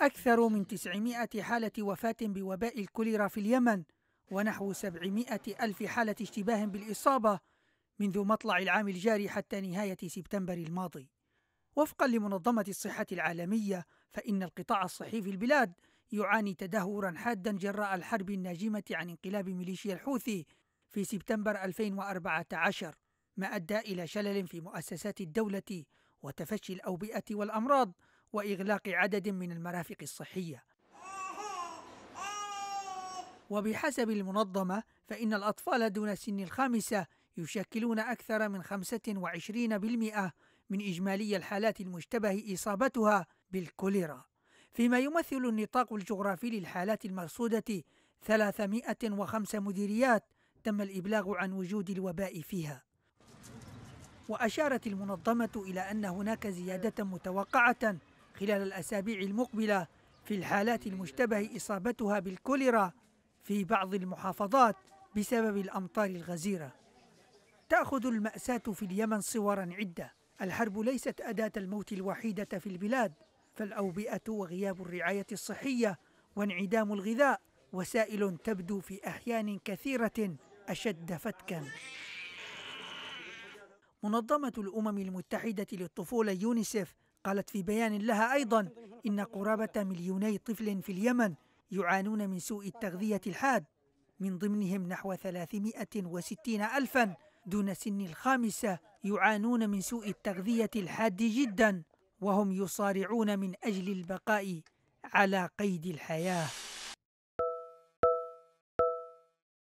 أكثر من 900 حالة وفاة بوباء الكوليرا في اليمن ونحو 700 ألف حالة اشتباه بالإصابة منذ مطلع العام الجاري حتى نهاية سبتمبر الماضي وفقا لمنظمة الصحة العالمية فإن القطاع الصحي في البلاد يعاني تدهورا حادا جراء الحرب الناجمة عن انقلاب ميليشيا الحوثي في سبتمبر 2014 ما أدى إلى شلل في مؤسسات الدولة وتفشي الأوبئة والأمراض وإغلاق عدد من المرافق الصحية وبحسب المنظمة فإن الأطفال دون سن الخامسة يشكلون أكثر من 25% من إجمالي الحالات المشتبه إصابتها بالكوليرا فيما يمثل النطاق الجغرافي للحالات المرصودة 305 مديريات تم الإبلاغ عن وجود الوباء فيها وأشارت المنظمة إلى أن هناك زيادة متوقعة خلال الأسابيع المقبلة في الحالات المشتبه إصابتها بالكوليرا في بعض المحافظات بسبب الأمطار الغزيرة تأخذ المأساة في اليمن صورا عدة الحرب ليست أداة الموت الوحيدة في البلاد فالأوبئة وغياب الرعاية الصحية وانعدام الغذاء وسائل تبدو في أحيان كثيرة أشد فتكا منظمة الأمم المتحدة للطفولة يونيسف قالت في بيان لها أيضا إن قرابة مليوني طفل في اليمن يعانون من سوء التغذية الحاد من ضمنهم نحو 360 ألفا دون سن الخامسة يعانون من سوء التغذية الحاد جدا وهم يصارعون من أجل البقاء على قيد الحياة